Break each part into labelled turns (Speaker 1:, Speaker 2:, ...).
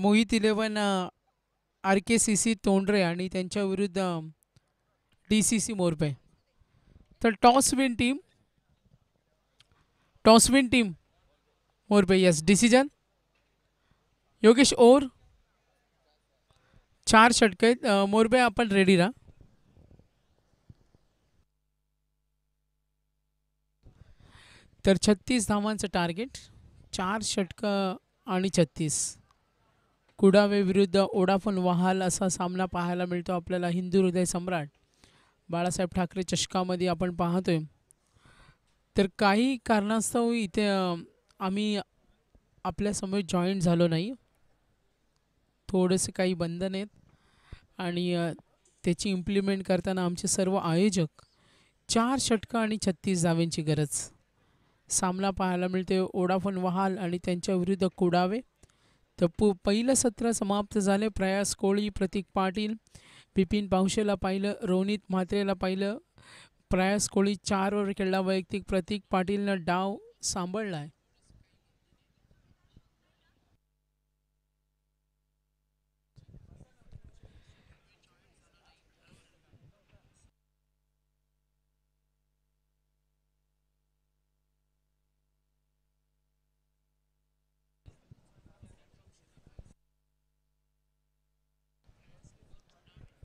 Speaker 1: Mohit eleven R K C C Tondre आणि त्यांच्याविरुद्ध D C C Morpe तर toss win team toss win team Morpe yes decision Yogesh ओर चार षटक मोरबे आपण रेडी राहा तर छत्तीस धावांचं टार्गेट चार षटकं आणि छत्तीस कुडावे विरुद्ध ओडाफोन वहाल असा सामना पाहायला मिळतो आपल्याला हिंदू हृदय सम्राट बाळासाहेब ठाकरे चषकामध्ये आपण पाहतोय तर काही कारणास्तव इथे आम्ही आपल्यासमोर जॉईंट झालो नाही थोडेसे काही बंधन आहेत आणि त्याची इम्प्लिमेंट करताना आमचे सर्व आयोजक चार षटकं आणि छत्तीस धाव्यांची गरज सामना पाहायला मिळते ओडाफोन वहाल आणि त्यांच्या विरुद्ध कुडावे तर पु पहिलं सत्र समाप्त झाले प्रयास कोळी प्रतीक पाटील बिपिन पावशेला पाहिलं रोनित म्हात्रेला पाहिलं प्रयास कोळी चारवर खेळला वैयक्तिक प्रतीक पाटीलनं डाव सांभाळला आहे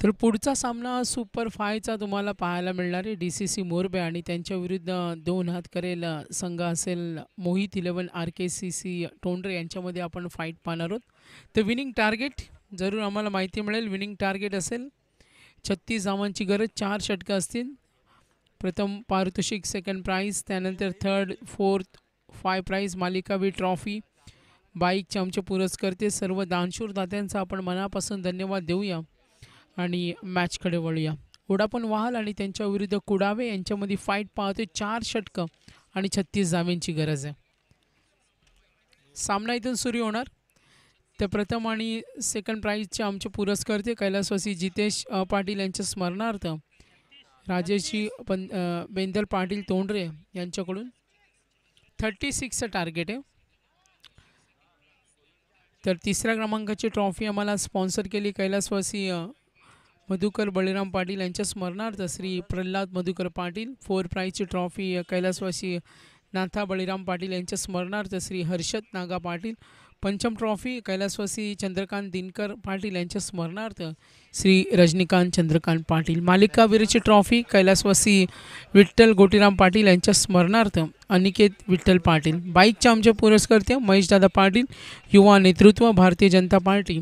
Speaker 1: तर पुढचा सामना सुपर फायचा तुम्हाला पाहायला मिळणार आहे डी सी सी मोरबे आणि त्यांच्याविरुद्ध दोन हात करेल संघ असेल Mohit eleven R K C C Tondre यांच्यामध्ये आपण फाईट पाहणार आहोत तर विनिंग टार्गेट जरूर आम्हाला माहिती मिळेल विनिंग टार्गेट असेल छत्तीस धावांची गरज चार षटकं असतील प्रथम पारितोषिक सेकंड प्राईज त्यानंतर थर्ड फोर्थ फाय प्राईज मालिकावी ट्रॉफी बाईकचे आमचे पुरस्कर्ते सर्व दानशूर दात्यांचा आपण मनापासून धन्यवाद देऊया आणि मॅचकडे वळूया उडापन वाहल आणि त्यांच्या विरुद्ध कुडावे यांच्यामध्ये फाईट पाहतोय चार षटक आणि छत्तीस जामीनची गरज आहे सामना इथून सुरू होणार तर प्रथम आणि सेकंड प्राईजचे आमचे पुरस्कर्ते कैलासवासी जितेश पाटील यांच्या स्मरणार्थ राजेशी पं बेंदल पाटील तोंडरे यांच्याकडून थर्टी सिक्सचं टार्गेट आहे तर तिसऱ्या क्रमांकाची ट्रॉफी आम्हाला स्पॉन्सर केली कैलासवासी मधुकर बळीराम पाटील यांच्या स्मरणार्थ श्री प्रल्हाद मधुकर पाटील फोर प्राईजची ट्रॉफी कैलासवासी नाथा बळीराम पाटील यांच्या स्मरणार्थ श्री हर्षद नागा पाटील पंचम ट्रॉफी कैलासवासी चंद्रकांत दिनकर पाटील यांच्या स्मरणार्थ श्री रजनीकांत चंद्रकांत पाटील मालिकावीरची ट्रॉफी कैलासवासी विठ्ठल गोटीराम पाटील यांच्या स्मरणार्थ अनिकेत विठ्ठल पाटील बाईकचे आमचे पुरस्कर्ते महेशदादा पाटील युवा नेतृत्व भारतीय जनता पार्टी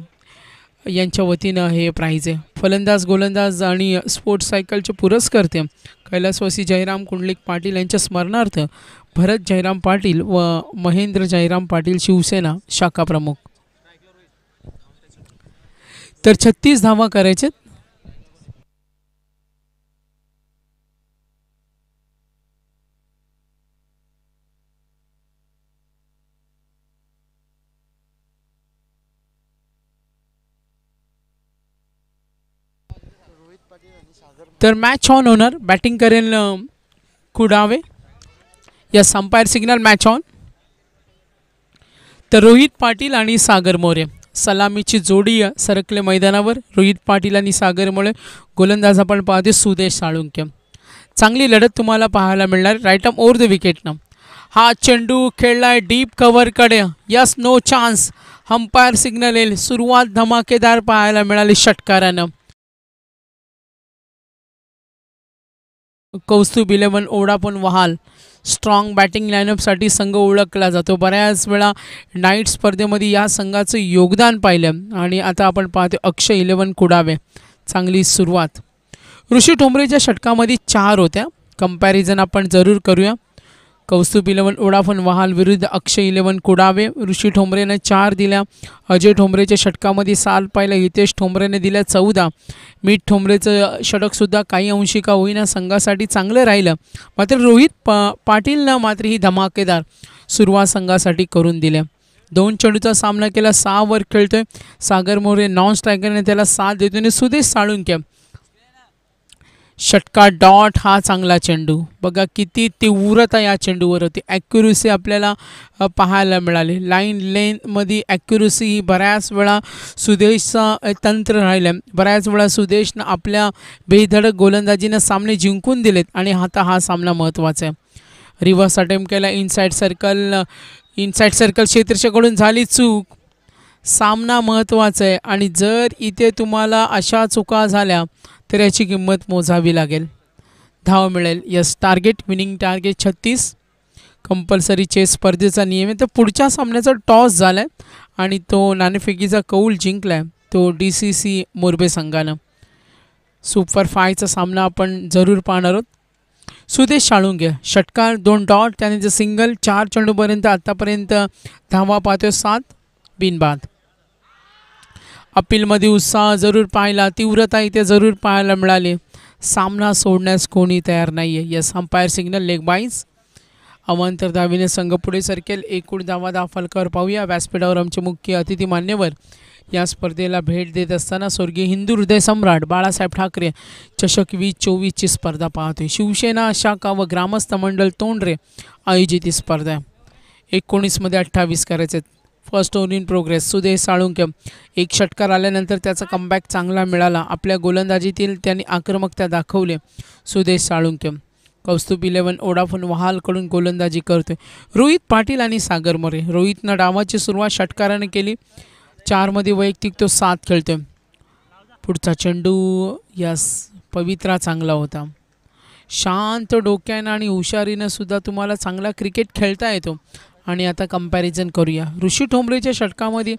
Speaker 1: यांच्या वतीनं हे प्राईज आहे फलंदाज गोलंदाज आणि स्पोर्ट्स सायकलचे पुरस्कर्ते कैलासवासी जयराम कुंडलिक पाटील यांच्या स्मरणार्थ भरत जयराम पाटील व महेंद्र जयराम पाटील शिवसेना शाखा प्रमुख तर छत्तीस धावा करायचे तर मॅच ऑन होणार बॅटिंग करेल कुडावे या संपायर सिग्नल मॅच ऑन तर रोहित पाटील आणि सागर मोरे सलामीची जोडी सरकले मैदानावर रोहित पाटील आणि सागर मोरे गोलंदाज आपण पाहते सुदेश साळुंके चांगली लढत तुम्हाला पाहायला मिळणार राईट अम ओवर द विकेटनं हा चेंडू खेळलाय डीप कव्हरकडे yes no chance umpire signal येईल सुरुवात धमाकेदार पाहायला मिळाली षटकारानं कौस्तुभ इलेवन पण वहाल स्ट्रॉंग बॅटिंग लाईनअपसाठी संघ ओळखला जातो बऱ्याच वेळा नाईट स्पर्धेमध्ये या संघाचं योगदान पाहिलं आणि आता आपण पाहतो अक्षय इलेवन कुडावे चांगली सुरुवात ऋषी ठोंबरेच्या षटकामध्ये चार होत्या कंपॅरिझन आपण जरूर करूया कौस्तुभ इलेवन ओडाफन वहाल विरुद्ध अक्षय इलेवन कुडावे ऋषी ठोंबरेनं चार दिल्या अजय ठोंबरेच्या षटकामध्ये साल पाहिलं हितेश ठोंबरेने दिल्या चौदा मीठ ठोंबरेचं षटकसुद्धा काही अंशिका होईना संघासाठी चांगलं राहिलं मात्र रोहित पा पाटीलनं मात्र ही धमाकेदार सुरुवात संघासाठी करून दिल्या दोन चेंडूचा सामना केला वर खेळतोय सागर मोरे नॉन स्ट्रायकरने त्याला साथ देतो आणि सुदेश घ्या षटका डॉट हा चांगला चेंडू बघा किती तीव्रता या चेंडूवर होती ॲक्युरेसी आपल्याला पाहायला मिळाली लाईन लेनमध्ये ॲक्युरेसी ही बऱ्याच वेळा सुदेशचा तंत्र राहिलं आहे बऱ्याच वेळा सुदेशनं आपल्या बेधडक गोलंदाजीनं सामने जिंकून दिलेत आणि आता हा सामना महत्त्वाचा आहे रिव्हर्स अटेम्प्ट केला इनसाईड सर्कल इनसाईड सर्कल क्षेत्रच्याकडून झाली चूक सामना महत्त्वाचा आहे आणि जर इथे तुम्हाला अशा चुका झाल्या तर याची किंमत मोजावी लागेल धाव मिळेल यस टार्गेट विनिंग टार्गेट छत्तीस कंपल्सरी चेस स्पर्धेचा नियम आहे तर पुढच्या सामन्याचा टॉस झाला आहे आणि तो नाणेफेकीचा कौल जिंकला आहे तो डी सी सी मोरबे संघानं सुपर फायचा सामना आपण जरूर पाहणार आहोत सुदेश शाळुंगे षटकार दोन डॉट त्याने जर सिंगल चार चेंडूपर्यंत आत्तापर्यंत धावा पाहतो सात बिनबाद अपीलमध्ये उत्साह जरूर पाहिला तीव्रता इथे जरूर पाहायला मिळाली सामना सोडण्यास कोणी तयार नाही आहे यस अंपायर सिग्नल लेग बाईस अवंतर दावीने संघ पुढे सरकेल एकूण धावा फलकावर पाहूया व्यासपीठावर आमचे मुख्य अतिथी मान्यवर या स्पर्धेला भेट देत असताना स्वर्गीय हिंदू हृदय सम्राट बाळासाहेब ठाकरे चषक वीस चोवीसची स्पर्धा पाहतोय शिवसेना शाखा व ग्रामस्थ मंडळ तोंडरे आयोजित ही स्पर्धा एकोणीसमध्ये अठ्ठावीस करायचे आहेत फर्स्ट ओरियन इन प्रोग्रेस सुदेश साळुंके एक षटकार आल्यानंतर त्याचा कमबॅक चांगला मिळाला आपल्या गोलंदाजीतील त्यांनी आक्रमकता दाखवली सुदेश साळुंके कौस्तुभ इलेवन ओडाफोन वहालकडून गोलंदाजी करतोय रोहित पाटील आणि सागर मोरे रोहितनं डावाची सुरुवात षटकाराने केली चारमध्ये वैयक्तिक तो सात खेळतोय पुढचा चेंडू या पवित्रा चांगला होता शांत डोक्यानं आणि हुशारीनं सुद्धा तुम्हाला चांगला क्रिकेट खेळता येतो आणि आता कंपॅरिझन करूया ऋषी ठोंबरेच्या षटकामध्ये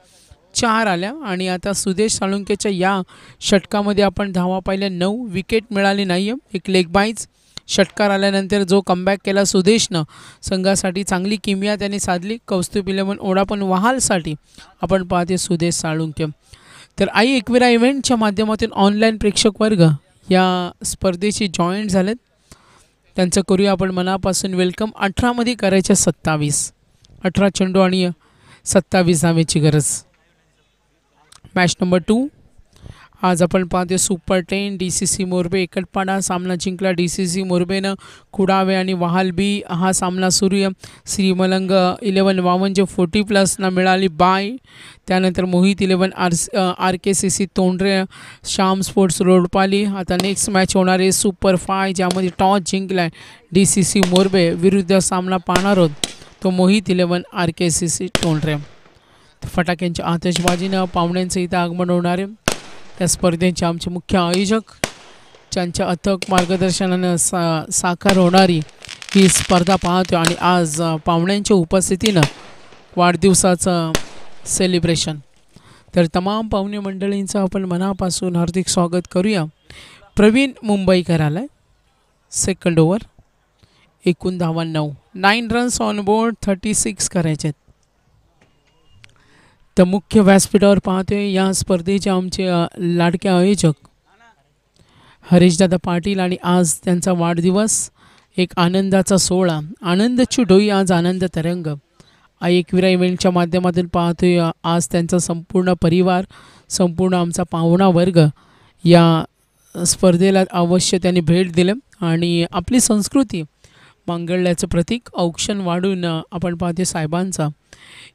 Speaker 1: चार आल्या आणि आता सुदेश साळुंकेच्या या षटकामध्ये आपण धावा पाहिल्या नऊ विकेट मिळाले नाही आहे एक लेग बाईज षटकार आल्यानंतर जो कमबॅक केला सुदेशनं संघासाठी चांगली किमया त्याने साधली कौस्तुभ इलेवन ओढापण वहालसाठी आपण पाहते सुदेश साळुंके तर आई एकविरा इव्हेंटच्या माध्यमातून ऑनलाईन प्रेक्षक वर्ग या स्पर्धेशी जॉईंट झालेत त्यांचं करूया आपण मनापासून वेलकम अठरामध्ये करायच्या सत्तावीस अठरा चेंडू आणि सत्तावीस धावेची गरज मॅच नंबर टू आज आपण पाहतो super ten D C C Morbe Ektapada सामना जिंकला डी सी सी मोरबेनं कुडावे आणि वाहालबी हा सामना सूर्य श्रीमलंग इलेवन वावंजे फोर्टी प्लसना मिळाली बाय त्यानंतर Mohit eleven R R K C C Tondre Shyam sports Rodpali आता नेक्स्ट मॅच होणार आहे सुपर फाय ज्यामध्ये टॉस जिंकला डी सी सी मोरबे विरुद्ध सामना पाहणार आहोत तो Mohit eleven R K C C Tondre फटाक्यांच्या आतषबाजीनं पाहुण्यांचं इथं आगमन होणारे त्या स्पर्धेचे आमचे मुख्य आयोजक ज्यांच्या अथक मार्गदर्शनानं सा साकार होणारी ही स्पर्धा पाहतो आणि आज पाहुण्यांच्या उपस्थितीनं वाढदिवसाचं सेलिब्रेशन तर तमाम पाहुणे मंडळींचं आपण मनापासून हार्दिक स्वागत करूया प्रवीण मुंबई आला सेकंड ओव्हर एकूण धावा नऊ nine runs on board thirty six करायचे आहेत तर मुख्य व्यासपीठावर पाहतोय या स्पर्धेचे आमचे लाडके आयोजक हरेशदादा पाटील आणि आज त्यांचा वाढदिवस एक आनंदाचा सोहळा आनंद डोई आज आनंद तरंग एकविरा इव्हेंटच्या माध्यमातून पाहतोय आज त्यांचा संपूर्ण परिवार संपूर्ण आमचा पाहुणा वर्ग या स्पर्धेला अवश्य त्यांनी भेट दिलं आणि आपली संस्कृती मांगल्याचं प्रतीक औक्षण वाढून आपण पाहते साहेबांचा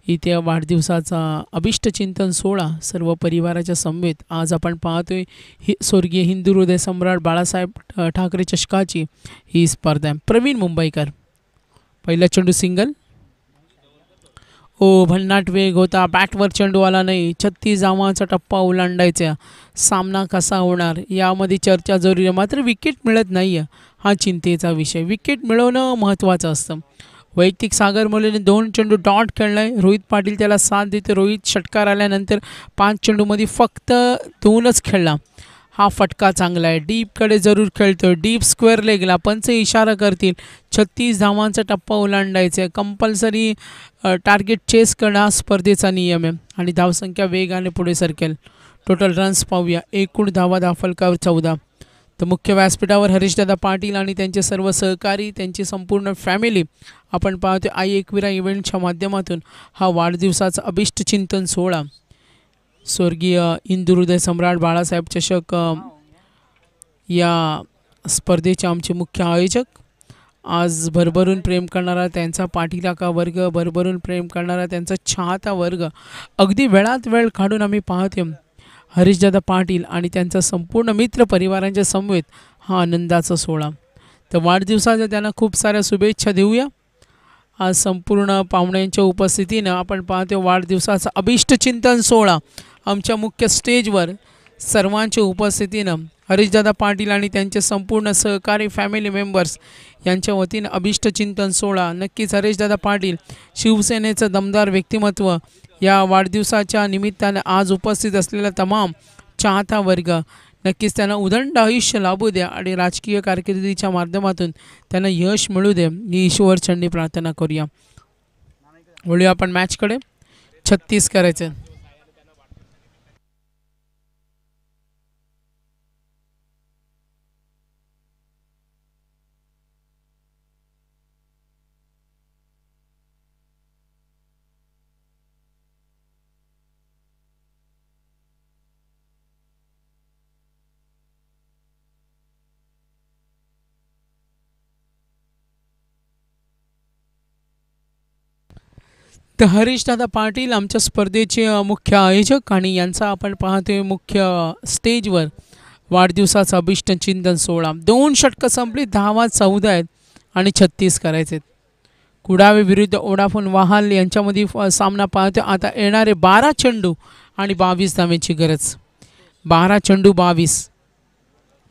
Speaker 1: इथे वाढदिवसाचा चिंतन सोहळा सर्व परिवाराच्या समवेत आज आपण पाहतोय ही स्वर्गीय हिंदू हृदय सम्राट बाळासाहेब ठाकरे चषकाची ही स्पर्धा आहे प्रवीण मुंबईकर पहिला चेंडू सिंगल ओ हो, भन्नाट वेग होता बॅटवर चेंडू आला नाही छत्तीस धावांचा टप्पा ओलांडायचा सामना कसा होणार यामध्ये चर्चा जरुरी आहे मात्र विकेट मिळत नाही आहे हा चिंतेचा विषय विकेट मिळवणं महत्त्वाचं असतं वैयक्तिक सागर मुलेने दोन चेंडू डॉट खेळला आहे रोहित पाटील त्याला साथ देते रोहित षटकार आल्यानंतर पाच चेंडूमध्ये फक्त दोनच खेळला हा फटका चांगला आहे डीपकडे जरूर खेळतोय डीप स्क्वेअर लेगला पंच इशारा करतील छत्तीस धावांचा टप्पा ओलांडायचा आहे कंपल्सरी टार्गेट चेस करणं हा स्पर्धेचा नियम आहे आणि धावसंख्या वेगाने पुढे सरकेल टोटल रन्स पाहूया एकूण धावा दाफलकावर चौदा तर मुख्य व्यासपीठावर हरीशदादा पाटील आणि त्यांचे सर्व सहकारी त्यांची संपूर्ण फॅमिली आपण पाहतो आई एकविरा इव्हेंटच्या माध्यमातून हा वाढदिवसाचा अभिष्ट चिंतन सोहळा स्वर्गीय इंदुहृदय सम्राट बाळासाहेब चषक या स्पर्धेचे आमचे मुख्य आयोजक आज भरभरून प्रेम करणारा त्यांचा का वर्ग भरभरून प्रेम करणारा त्यांचा चाहता वर्ग अगदी वेळात वेळ काढून आम्ही पाहते हरीशदादा पाटील आणि त्यांचा संपूर्ण मित्र परिवारांच्या समवेत हा आनंदाचा सोहळा तर वाढदिवसाच्या त्यांना खूप साऱ्या शुभेच्छा देऊया आज संपूर्ण पाहुण्यांच्या उपस्थितीनं आपण पाहतो वाढदिवसाचा चिंतन सोहळा आमच्या मुख्य स्टेजवर सर्वांच्या उपस्थितीनं हरीशदादा पाटील आणि त्यांचे संपूर्ण सहकारी फॅमिली मेंबर्स यांच्या वतीनं अभिष्टचिंतन सोहळा नक्कीच हरीशदादा पाटील शिवसेनेचं दमदार व्यक्तिमत्व या वाढदिवसाच्या निमित्तानं आज उपस्थित असलेला तमाम चाहता वर्ग नक्कीच त्यांना उदंड आयुष्य लाभू द्या आणि राजकीय कारकिर्दीच्या माध्यमातून त्यांना यश मिळू दे ही ईश्वरचंडी प्रार्थना करूया वळूया आपण मॅचकडे छत्तीस करायचं तर हरीशदादा पाटील आमच्या स्पर्धेचे मुख्य आयोजक आणि यांचा आपण पाहतोय मुख्य स्टेजवर वाढदिवसाचा बिष्ट चिंतन सोहळा दोन षटकं संपली दहावा चौदा आहेत आणि छत्तीस करायचे आहेत कुडावे विरुद्ध ओडाफोन वाहाल यांच्यामध्ये सामना पाहतोय आता येणारे बारा चेंडू आणि बावीस धाव्यांची गरज बारा चेंडू बावीस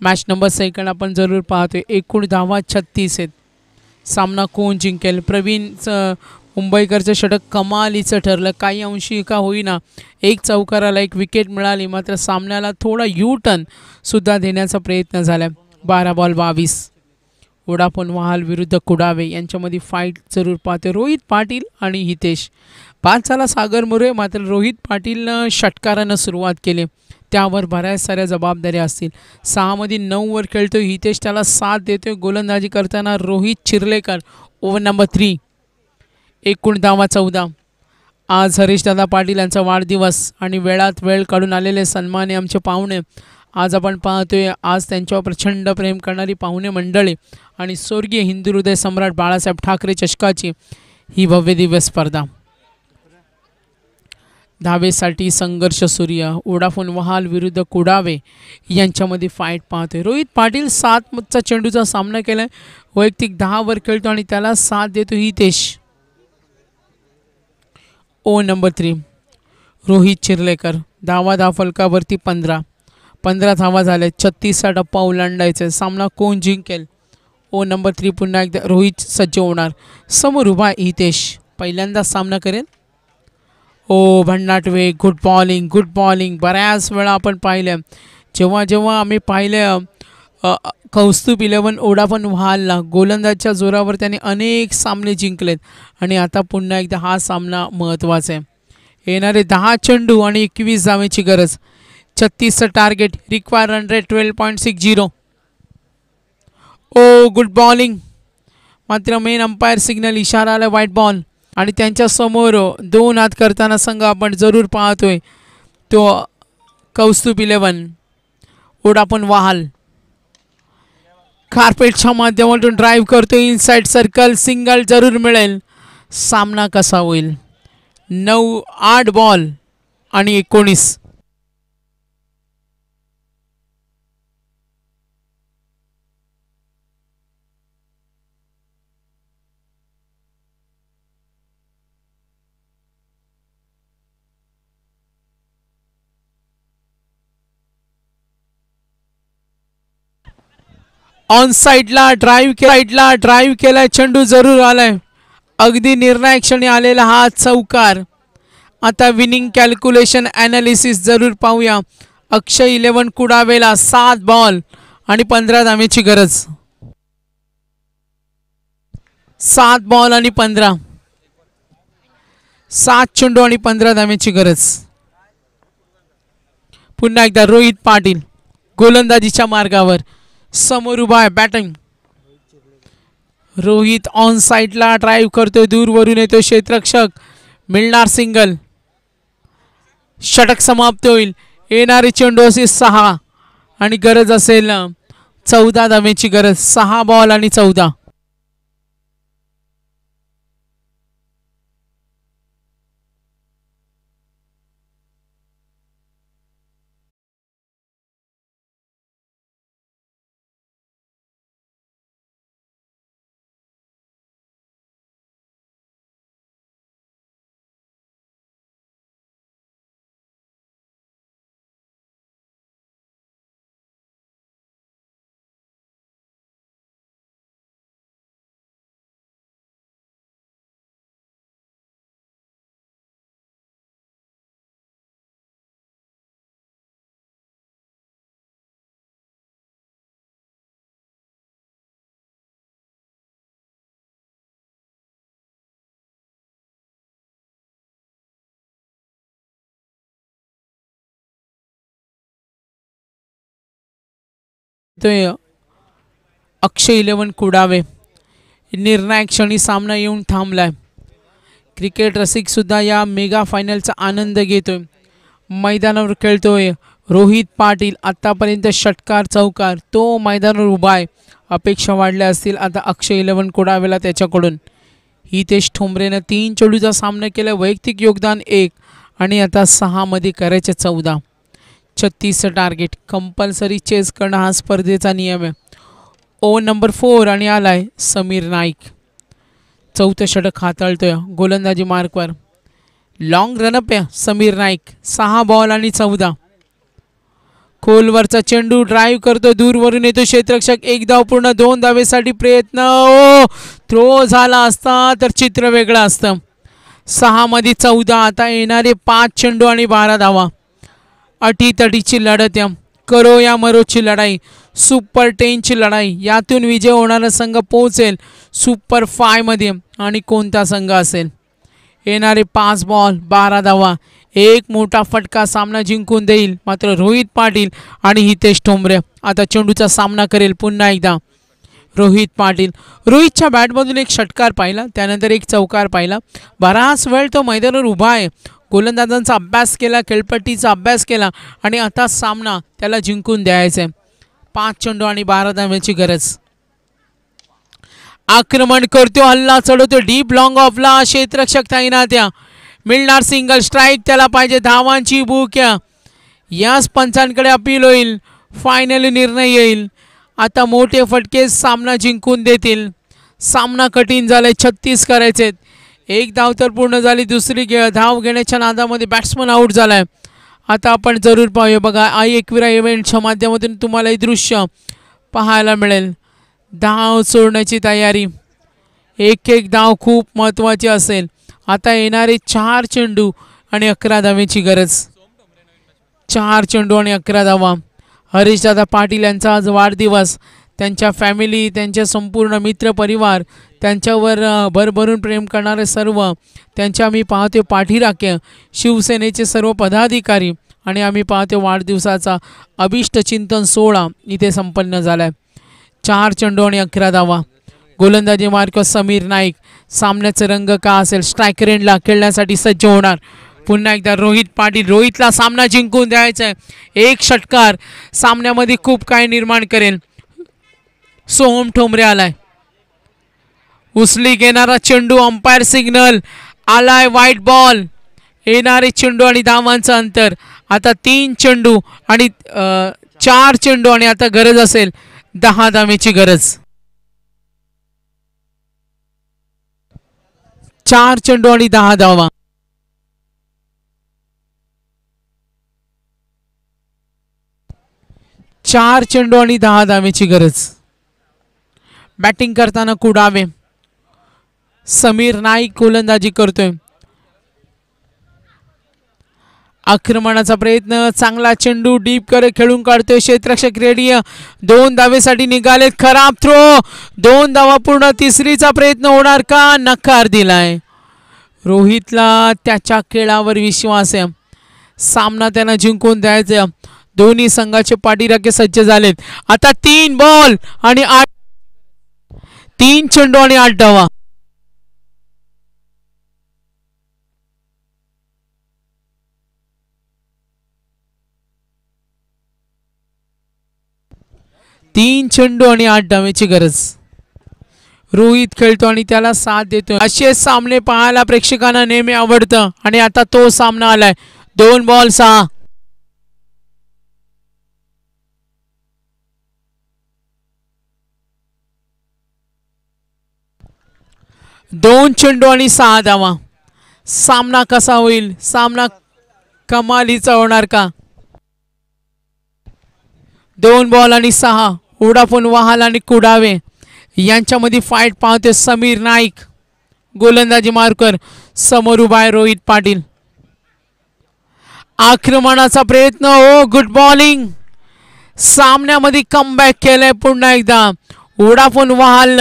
Speaker 1: मॅच नंबर सेकंड आपण जरूर पाहतोय एकूण धावा छत्तीस आहेत सामना कोण जिंकेल प्रवीण मुंबईकरचं षटक कमालीचं ठरलं काही अंशी का होईना एक चौकाराला एक विकेट मिळाली मात्र सामन्याला थोडा यू टर्न सुद्धा देण्याचा प्रयत्न झाला बारा बॉल बावीस वडापन वहाल विरुद्ध कुडावे यांच्यामध्ये फाईट जरूर पाहते रोहित पाटील आणि हितेश पाच झाला सागर मुरे मात्र रोहित पाटीलनं षटकारानं सुरुवात केली त्यावर बऱ्याच साऱ्या जबाबदाऱ्या असतील सहामध्ये नऊवर खेळतो हितेश त्याला साथ देतोय गोलंदाजी करताना Rohit Chirlekar over number three एकूण दहावा चौदा आज हरीशदादा पाटील यांचा वाढदिवस आणि वेळात वेळ काढून आलेले सन्माने आमचे पाहुणे आज आपण पाहतोय आज त्यांच्यावर प्रचंड प्रेम करणारी पाहुणे मंडळी आणि स्वर्गीय हिंदू हृदय सम्राट बाळासाहेब ठाकरे चषकाची ही भव्य दिव्य स्पर्धा धावेसाठी संघर्ष सूर्य ओडाफोन वहाल विरुद्ध कुडावे यांच्यामध्ये फाईट पाहतोय रोहित पाटील सातचा चेंडूचा सामना केला वैयक्तिक दहावर खेळतो आणि त्याला साथ देतो हितेश ओ नंबर थ्री रोहित चिरलेकर धावा दहा फलकावरती पंधरा पंधरा धावा झाले छत्तीसचा टप्पा ओलांडायचा सामना कोण जिंकेल ओ नंबर थ्री पुन्हा एकदा रोहित सज्ज होणार समोर उभा हितेश पहिल्यांदा सामना करेल ओ भन्नाटवे गुड बॉलिंग गुड बॉलिंग बऱ्याच वेळा आपण पाहिलं जेव्हा जेव्हा आम्ही पाहिलं कौस्तुभ इलेवन ओढा पण ला गोलंदाजच्या जोरावर त्याने अनेक सामने जिंकलेत आणि आता पुन्हा एकदा हा सामना महत्त्वाचा आहे येणारे दहा चेंडू आणि एकवीस जावेची गरज छत्तीसचं target require run rate twelve point six zero oh good bowling मात्र मेन अंपायर सिग्नल इशारा आला वाईट बॉल आणि त्यांच्या समोर दोन हात करताना संघ आपण जरूर पाहतोय तो कौस्तुभ इलेवन ओढा पण व्हाल कार्पेटच्या माध्यमातून ड्राईव्ह करतो साईड सर्कल सिंगल जरूर मिळेल सामना कसा होईल नऊ आठ बॉल आणि एकोणीस ऑन साईडला ड्राईव्ह के साईडला ड्राईव्ह केलाय चेंडू जरूर आलाय अगदी निर्णायक क्षणी आलेला हा चौकार आता विनिंग कॅल्क्युलेशन ॲनालिसिस जरूर पाहूया अक्षय इलेवन कुडावेला सात बॉल आणि पंधरा धामेची गरज सात बॉल आणि पंधरा सात चेंडू आणि पंधरा धामेची गरज पुन्हा एकदा रोहित पाटील गोलंदाजीच्या मार्गावर समोर उभा आहे बॅटिंग रोहित ऑन साईडला ड्राईव्ह करतोय दूरवरून येतो क्षेत्रक्षक मिळणार सिंगल षटक समाप्त होईल येणारे चेंडू सहा आणि गरज असेल चौदा दमेची गरज सहा बॉल आणि चौदा ते अक्षय इलेवन कुडावे निर्णायक क्षणी सामना येऊन थांबलाय क्रिकेट क्रिकेट रसिकसुद्धा या मेगा फायनलचा आनंद घेतो आहे मैदानावर खेळतो आहे रोहित पाटील आत्तापर्यंत षटकार चौकार तो मैदानावर उभाय अपेक्षा वाढल्या असतील आता अक्षय इलेवन कुडावेला त्याच्याकडून हितेश ठोंबरेनं तीन चोडूचा सामना केला वैयक्तिक योगदान एक आणि आता सहामध्ये करायचे चौदा छत्तीस टार्गेट कंपल्सरी चेस करणं हा स्पर्धेचा नियम आहे ओ नंबर फोर आणि आलाय समीर नाईक चौथं षटक हाताळतोय गोलंदाजी मार्कवर लॉंग रनअप आहे समीर नाईक सहा बॉल आणि चौदा खोलवरचा चेंडू ड्राईव्ह करतो दूरवरून येतो क्षेत्रक्षक एक धाव पूर्ण दोन धावेसाठी प्रयत्न ओ थ्रो झाला असता तर चित्र वेगळं असतं सहामध्ये चौदा आता येणारे पाच चेंडू आणि बारा धावा अटीतटीची लढत करो या मरोची लढाई सुपर टेनची लढाई यातून विजय होणारा संघ पोहोचेल सुपर फायमध्ये आणि कोणता संघ असेल येणारे पाच बॉल बारा धावा एक मोठा फटका सामना जिंकून देईल मात्र रोहित पाटील आणि हितेश ठोंबरे आता चेंडूचा सामना करेल पुन्हा एकदा रोहित पाटील रोहितच्या बॅटमधून एक षटकार पाहिला त्यानंतर एक चौकार पाहिला बराच वेळ तो मैदानावर उभा आहे गोलंदाजांचा अभ्यास केला खेळपट्टीचा अभ्यास केला आणि आता सामना त्याला जिंकून द्यायचा आहे पाच चेंडू आणि बारा धाव्याची गरज आक्रमण करतो हल्ला चढवतो डीप लॉंग ऑफला क्षेत्रक्षक त्या मिळणार सिंगल स्ट्राईक त्याला पाहिजे धावांची या याच पंचांकडे अपील होईल फायनली निर्णय येईल आता मोठे फटके सामना जिंकून देतील सामना कठीण झालाय छत्तीस करायचे एक धाव तर पूर्ण झाली दुसरी गे धाव घेण्याच्या नादामध्ये बॅट्समन आऊट झाला आहे आता आपण जरूर पाहूया बघा आई एकविरा इव्हेंटच्या माध्यमातून तुम्हाला हे दृश्य पाहायला मिळेल धाव सोडण्याची तयारी एक एक धाव खूप महत्त्वाची असेल आता येणारे चार चेंडू आणि अकरा धावेची गरज चार चेंडू आणि अकरा धावा हरीशदादा पाटील यांचा आज वाढदिवस त्यांच्या फॅमिली त्यांच्या संपूर्ण परिवार त्यांच्यावर भरभरून प्रेम करणारे सर्व त्यांच्या आम्ही पाहते पाठीराखे शिवसेनेचे सर्व पदाधिकारी आणि आम्ही पाहते वाढदिवसाचा अभिष्ट चिंतन सोहळा इथे संपन्न झाला आहे चार चेंडू आणि अकरा दावा गोलंदाजी मार्क समीर नाईक सामन्याचं रंग का असेल स्ट्राईक रेंडला खेळण्यासाठी सज्ज होणार पुन्हा एकदा रोहित पाटील रोहितला सामना जिंकून द्यायचा आहे एक षटकार सामन्यामध्ये खूप काय निर्माण करेल सोहम ठोंबरे आलाय उचली घेणारा चेंडू अंपायर सिग्नल आलाय व्हाईट बॉल येणारे चेंडू आणि धावांचं अंतर आता तीन चेंडू आणि चार चेंडू आणि आता गरज असेल दहा धावेची गरज चार चेंडू आणि दहा धावा चार चेंडू आणि दहा धावेची गरज बॅटिंग करताना कुडावे समीर नाईक गोलंदाजी करतोय आक्रमणाचा प्रयत्न चांगला चेंडू डीप करे खेळून काढतोय क्षेत्रक्षक रेडिय दोन दावेसाठी निघालेत खराब थ्रो दोन धावा पूर्ण तिसरीचा प्रयत्न होणार का नकार दिलाय रोहितला त्याच्या खेळावर विश्वास आहे सामना त्यांना जिंकून द्यायचा दोन्ही संघाचे पाठीराखे सज्ज झालेत आता तीन बॉल आणि आठ तीन चेंडू आणि आठ धावा तीन चेंडू आणि आठ डावेची गरज रोहित खेळतो आणि त्याला साथ देतो असे सामने पाहायला प्रेक्षकांना नेहमी आवडतं आणि आता तो सामना आलाय दोन बॉल सहा दोन चेंडू आणि सहा धावा सामना कसा होईल सामना कमालीचा होणार का दोन बॉल आणि सहा वोडाफोन वाहाल आणि कुडावे यांच्यामध्ये फाईट पाहते समीर नाईक गोलंदाजी मारकर समोर उभाय रोहित पाटील आक्रमणाचा प्रयत्न हो गुड बॉलिंग सामन्यामध्ये कमबॅक केलंय पुन्हा एकदा Vodafone Wahal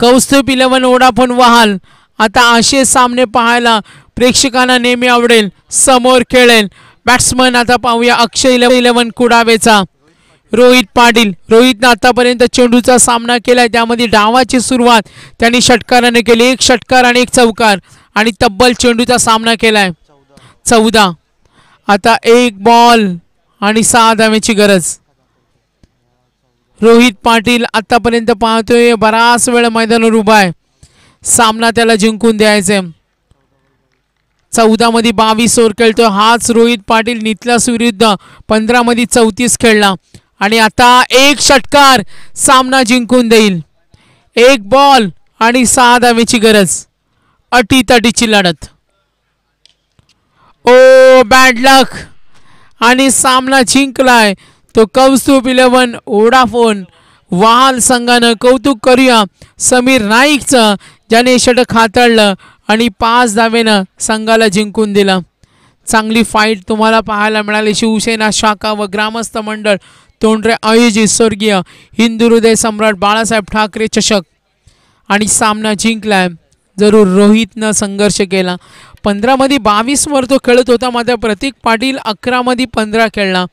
Speaker 1: Kaustubh eleven Vodafone Wahal आता असे सामने पाहायला प्रेक्षकांना नेहमी आवडेल समोर खेळेल बॅट्समन आता पाहूया अक्षय इलेव्हन कुडावेचा रोहित पाटील रोहितनं आतापर्यंत चेंडूचा सामना केला त्यामध्ये डावाची सुरुवात त्यांनी षटकाराने केली एक षटकार आणि एक चौकार आणि तब्बल चेंडूचा सामना केला आहे चौदा आता एक बॉल आणि सहा धाव्याची गरज रोहित पाटील आतापर्यंत पाहतोय बराच वेळ मैदानावर उभा आहे सामना त्याला जिंकून द्यायचा चौदामध्ये बावीस ओव्हर खेळतोय हाच रोहित पाटील नितला पंधरा मध्ये चौतीस खेळला आणि आता एक षटकार सामना जिंकून देईल एक बॉल आणि सहा धावेची गरज अटीतटीची लढत ओ बॅड लक आणि सामना जिंकलाय तो कौस्तुभ इलेवन ओडाफोन वाहाल संघानं कौतुक करूया समीर नाईकचं ज्याने षटक हाताळलं आणि पाच धावेनं संघाला जिंकून दिलं चांगली फाईट तुम्हाला पाहायला मिळाली शिवसेना शाखा व ग्रामस्थ मंडळ तोंडरे आयोजित स्वर्गीय हिंदू हृदय सम्राट बाळासाहेब ठाकरे चषक आणि सामना जिंकलाय जरूर रोहितनं संघर्ष केला पंधरामध्ये बावीसवर तो खेळत होता मात्र प्रतीक पाटील अकरामध्ये पंधरा खेळला